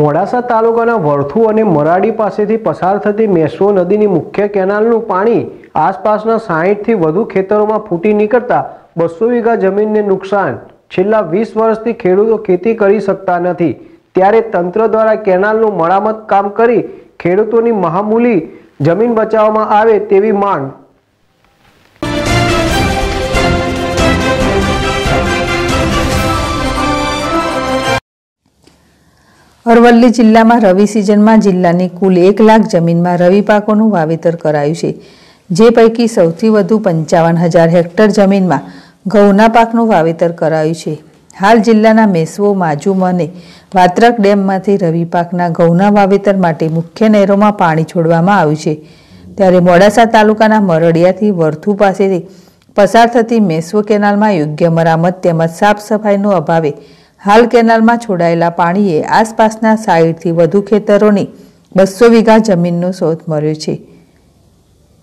મોડાસા તાલુકાના વરથુ અને મરાડી પાસેથી પસાર થતી મેસો નદીની મુખ્ય કેનાલનું પાણી આસપાસના સાહીઠથી વધુ ખેતરોમાં ફૂટી નીકળતા બસો વીઘા જમીનને નુકસાન છેલ્લા વીસ વર્ષથી ખેડૂતો ખેતી કરી શકતા નથી ત્યારે તંત્ર દ્વારા કેનાલનું મરામત કામ કરી ખેડૂતોની મહામૂલી જમીન બચાવવામાં આવે તેવી માંગ અરવલ્લી જિલ્લામાં રવિ સિઝનમાં જિલ્લાની કુલ એક લાખ જમીનમાં રવિ પાકોનું વાવેતર કરાયું છે જે પૈકી સૌથી વધુ પંચાવન હજાર હેક્ટર જમીનમાં ઘઉંના પાકનું વાવેતર કરાયું છે હાલ જિલ્લાના મેસવો માજુમ અને વાત્રક ડેમમાંથી રવિ પાકના ઘઉંના વાવેતર માટે મુખ્ય નહેરોમાં પાણી છોડવામાં આવ્યું છે ત્યારે મોડાસા તાલુકાના મરડિયાથી વર્થુ પાસેથી પસાર થતી મેસવો કેનાલમાં યોગ્ય મરામત તેમજ સાફ સફાઈનો અભાવે હાલ કેનાલમાં છોડાયેલા પાણીએ આસપાસના સાઈઠથી વધુ ખેતરોની બસો વીઘા જમીનનો શોધ મળ્યો છે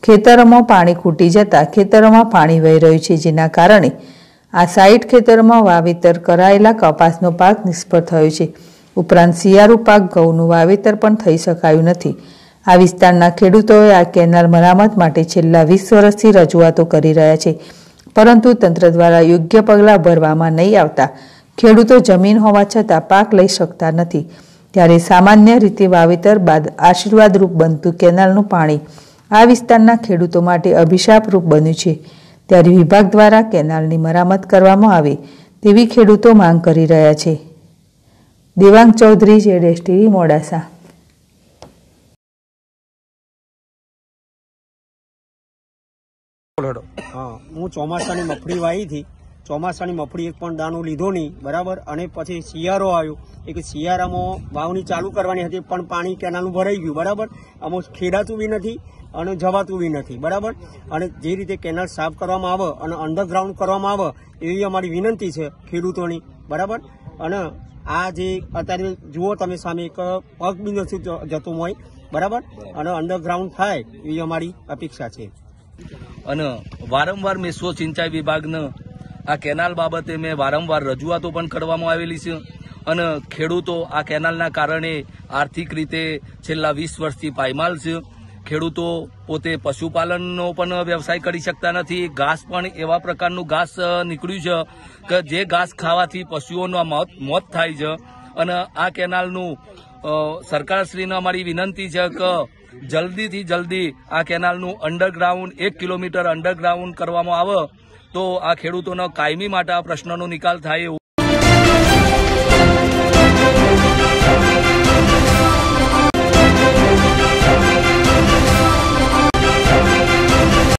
ખેતરોમાં પાણી ખૂટી જતા ખેતરોમાં પાણી વહી રહ્યું છે જેના કારણે આ સાઈઠ ખેતરોમાં વાવેતર કરાયેલા કપાસનો પાક નિષ્ફળ થયો છે ઉપરાંત શિયાળુ પાક ઘઉંનું વાવેતર પણ થઈ શકાયું નથી આ વિસ્તારના ખેડૂતોએ આ કેનાલ મરામત માટે છેલ્લા વીસ વર્ષથી રજૂઆતો કરી રહ્યા છે પરંતુ તંત્ર દ્વારા યોગ્ય પગલાં ભરવામાં નહીં આવતા ખેડૂતો જમીન હોવા છતાં પાક લઈ શકતા નથી ત્યારે સામાન્ય રીતે વાવેતર બાદ આશીર્વાદરૂપ બનતું કેનાલનું પાણી આ વિસ્તારના ખેડૂતો માટે અભિશાપરૂપ બન્યું છે ત્યારે વિભાગ દ્વારા કેનાલની મરામત કરવામાં આવે તેવી ખેડૂતો માંગ કરી રહ્યા છે દેવાંગ ચૌધરી જેડેશ ટીવી મોડાસા હું ચોમાસાની મફળી વાવી હતી ચોમાસાની મફળી એક પણ દાણો લીધો નહીં બરાબર અને પછી શિયાળો આવ્યો એક શિયાળામાં વાવણી ચાલુ કરવાની હતી પણ પાણી કેનાલનું ભરાઈ ગયું બરાબર આમાં ખેડાતું બી નથી અને જવાતું બી નથી બરાબર અને જે રીતે કેનાલ સાફ કરવામાં આવે અને અંડરગ્રાઉન્ડ કરવામાં આવે એવી અમારી વિનંતી છે ખેડૂતોની બરાબર અને આ જે અત્યારે જુઓ તમે સામે એક પગ બી નથી જતો હોય બરાબર અને અંડરગ્રાઉન્ડ થાય એવી અમારી અપેક્ષા છે અને વારંવાર મેં સ્વ સિંચાઈ વિભાગના આ કેનાલ બાબતે મેં વારંવાર રજૂઆતો પણ કરવામાં આવેલી છે અને ખેડૂતો આ કેનાલના કારણે આર્થિક રીતે છેલ્લા વીસ વર્ષથી પાયમાલ છે ખેડૂતો પોતે પશુપાલનનો પણ વ્યવસાય કરી શકતા નથી ઘાસ પણ એવા પ્રકારનું ઘાસ નીકળ્યું છે કે જે ઘાસ ખાવાથી પશુઓનો મોત થાય છે અને આ કેનાલનું સરકારશ્રીને અમારી વિનંતી છે કે જલ્દીથી જલ્દી આ કેનાલનું અંડરગ્રાઉન્ડ એક કિલોમીટર અંડરગ્રાઉન્ડ કરવામાં આવે તો આ ખેડૂતોના કાયમી માટે આ પ્રશ્નનો નિકાલ થાય એવું